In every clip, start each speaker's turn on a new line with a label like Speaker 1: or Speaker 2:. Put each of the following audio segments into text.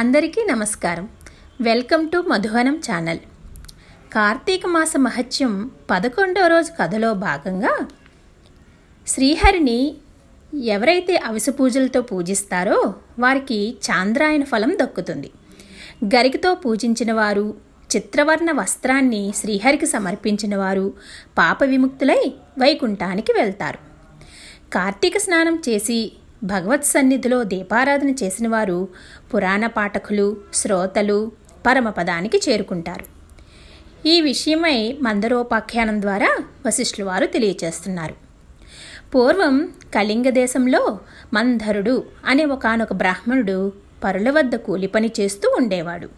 Speaker 1: అందరికీ నమస్కారం welcome to Madhuvanam channel Karthika Masa Mahatyam పదకొండవ రోజు కథలో భాగంగా శ్రీహరిని ఎవరైతే అవిస పూజలతో పూజిస్తారో వారికి చాంద్రాయన ఫలం దక్కుతుంది గరికతో పూజించిన వారు చిత్రవర్ణ వస్త్రాన్ని శ్రీహరికి సమర్పించిన వారు పాప విముక్తులై వైకుంఠానికి వెళ్తారు కార్తీక స్నానం చేసి భగవత్ సన్నిధిలో దీపారాధన చేసిన వారు పురాణ పాఠకులు శ్రోతలు పరమపదానికి చేరుకుంటారు ఈ విషయమై మందరోపాఖ్యానం ద్వారా వశిష్ఠులు వారు తెలియచేస్తున్నారు పూర్వం కళింగ దేశంలో మంధరుడు అనే ఒకనొక బ్రాహ్మణుడు పరుల వద్ద కూలి పని చేస్తూ ఉండేవాడు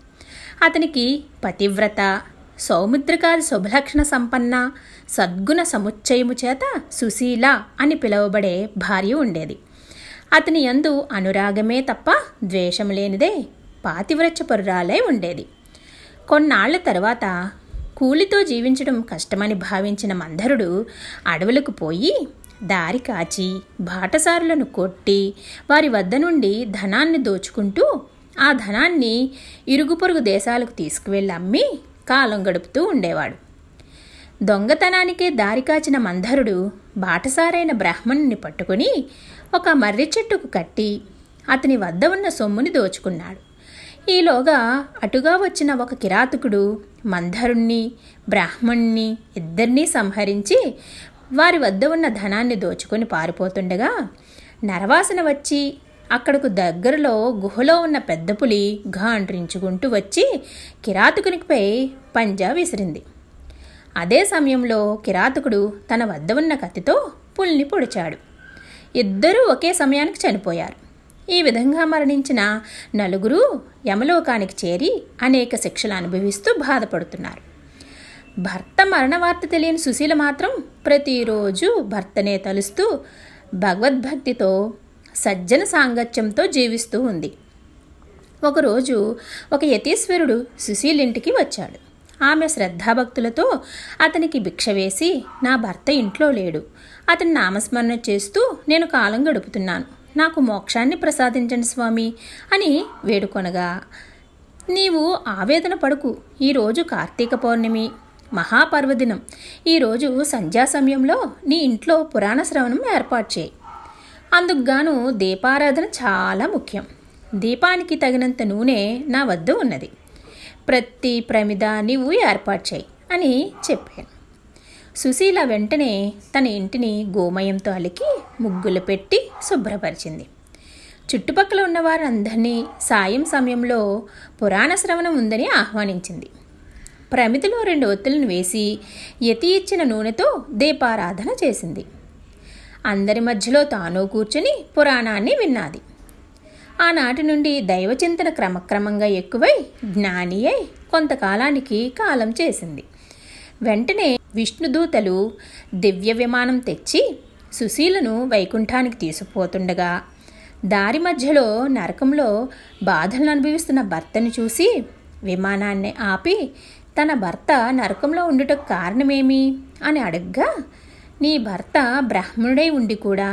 Speaker 1: అతనికి పతివ్రత సౌమిత్రికాది శుభలక్షణ సంపన్న సద్గుణ సముచ్చయము చేత సుశీల అని పిలువబడే భార్య ఉండేది అతని యందు అనురాగమే తప్ప ద్వేషం లేనిదే పాతివ్రత్యపురాలై ఉండేది కొన్నాళ్ల తర్వాత కూలితో జీవించడం కష్టమని భావించిన మంధరుడు అడవులకు పోయి దారి కాచి బాటసారులను కొట్టి వారి వద్ద నుండి ధనాన్ని దోచుకుంటూ ఆ ధనాన్ని పొరుగు దేశాలకు తీసుకువెళ్ళి అమ్మి కాలం గడుపుతూ ఉండేవాడు దొంగతనానికే దారికాచిన మంధరుడు బాటసారైన బ్రాహ్మణుని పట్టుకుని ఒక మర్రి చెట్టుకు కట్టి అతని వద్ద ఉన్న సొమ్ముని దోచుకున్నాడు ఈలోగా అటుగా వచ్చిన ఒక కిరాతకుడు మంధరుణ్ణి బ్రాహ్మణ్ణి ఇద్దరినీ సంహరించి వారి వద్ద ఉన్న ధనాన్ని దోచుకొని పారిపోతుండగా నరవాసన వచ్చి అక్కడకు దగ్గరలో గుహలో ఉన్న పెద్ద పులి ఘాండ్రించుకుంటూ వచ్చి కిరాతకునిపై పంజా విసిరింది అదే సమయంలో కిరాతకుడు తన వద్ద ఉన్న కత్తితో పుల్ని పొడిచాడు ఇద్దరూ ఒకే సమయానికి చనిపోయారు ఈ విధంగా మరణించిన నలుగురు యమలోకానికి చేరి అనేక శిక్షలు అనుభవిస్తూ బాధపడుతున్నారు భర్త మరణ వార్త తెలియని సుశీల మాత్రం ప్రతిరోజు భర్తనే తలుస్తూ భగవద్భక్తితో సజ్జన సాంగత్యంతో జీవిస్తూ ఉంది ఒకరోజు ఒక యతీశ్వరుడు సుశీలింటికి వచ్చాడు ఆమె శ్రద్ధాభక్తులతో అతనికి భిక్ష వేసి నా భర్త ఇంట్లో లేడు అతని నామస్మరణ చేస్తూ నేను కాలం గడుపుతున్నాను నాకు మోక్షాన్ని ప్రసాదించండి స్వామి అని వేడుకొనగా నీవు ఆవేదన పడుకు ఈరోజు కార్తీక పౌర్ణమి మహాపర్వదినం ఈరోజు సంధ్యా సమయంలో నీ ఇంట్లో పురాణ శ్రవణం ఏర్పాటు చేయి అందుకుగాను దీపారాధన చాలా ముఖ్యం దీపానికి తగినంత నూనె నా వద్ద ఉన్నది ప్రతి ప్రమిద నీవు ఏర్పాటు చేయి అని చెప్పాను సుశీల వెంటనే తన ఇంటిని గోమయంతో అలికి ముగ్గులు పెట్టి శుభ్రపరిచింది చుట్టుపక్కల ఉన్న వారందరినీ సాయం సమయంలో పురాణ శ్రవణం ఉందని ఆహ్వానించింది ప్రమితిలో రెండు ఒత్తులను వేసి యతి ఇచ్చిన నూనెతో దీపారాధన చేసింది అందరి మధ్యలో తాను కూర్చుని పురాణాన్ని విన్నాది ఆనాటి నుండి దైవచింతన క్రమక్రమంగా ఎక్కువై జ్ఞాని అయి కొంతకాలానికి కాలం చేసింది వెంటనే విష్ణుదూతలు దివ్య విమానం తెచ్చి సుశీలను వైకుంఠానికి తీసుకుపోతుండగా దారి మధ్యలో నరకంలో బాధలను అనుభవిస్తున్న భర్తను చూసి విమానాన్ని ఆపి తన భర్త నరకంలో ఉండుటకు కారణమేమి అని అడగ్గా నీ భర్త బ్రాహ్మణుడై ఉండి కూడా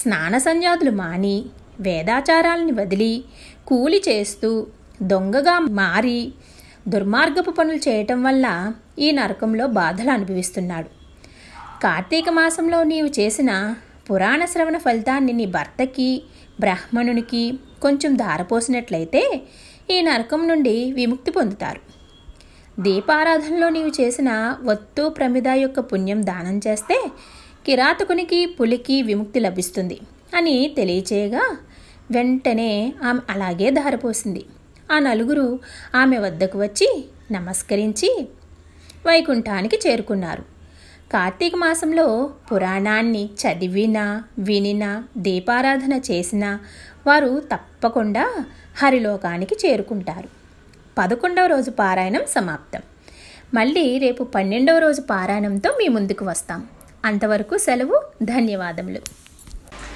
Speaker 1: స్నాన సంజాతులు మాని వేదాచారాలని వదిలి కూలి చేస్తూ దొంగగా మారి దుర్మార్గపు పనులు చేయటం వల్ల ఈ నరకంలో బాధలు అనుభవిస్తున్నాడు కార్తీక మాసంలో నీవు చేసిన పురాణ శ్రవణ ఫలితాన్ని నీ భర్తకి బ్రాహ్మణునికి కొంచెం ధారపోసినట్లయితే ఈ నరకం నుండి విముక్తి పొందుతారు దీపారాధనలో నీవు చేసిన వత్తు ప్రమిద యొక్క పుణ్యం దానం చేస్తే కిరాతకునికి పులికి విముక్తి లభిస్తుంది అని తెలియచేయగా వెంటనే ఆమె అలాగే ధారపోసింది ఆ నలుగురు ఆమె వద్దకు వచ్చి నమస్కరించి వైకుంఠానికి చేరుకున్నారు కార్తీక మాసంలో పురాణాన్ని చదివినా వినినా దీపారాధన చేసినా వారు తప్పకుండా హరిలోకానికి చేరుకుంటారు పదకొండవ రోజు పారాయణం సమాప్తం మళ్ళీ రేపు పన్నెండవ రోజు పారాయణంతో మీ ముందుకు వస్తాం అంతవరకు సెలవు ధన్యవాదములు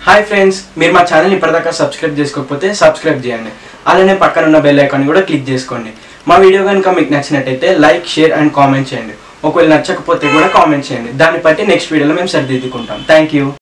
Speaker 1: హాయ్ ఫ్రెండ్స్ మీరు మా ఛానల్ ఇప్పటిదాకా సబ్స్క్రైబ్ చేసుకోకపోతే సబ్స్క్రైబ్ చేయండి అలానే పక్కన ఉన్న బెల్ ఐకాన్ కూడా క్లిక్ చేసుకోండి మా వీడియో కనుక మీకు నచ్చినట్టయితే లైక్ షేర్ అండ్ కామెంట్ చేయండి ఒకవేళ నచ్చకపోతే కూడా కామెంట్ చేయండి దాన్ని బట్టి నెక్స్ట్ వీడియోలో మేము సరిదిద్దుకుంటాం థ్యాంక్ యూ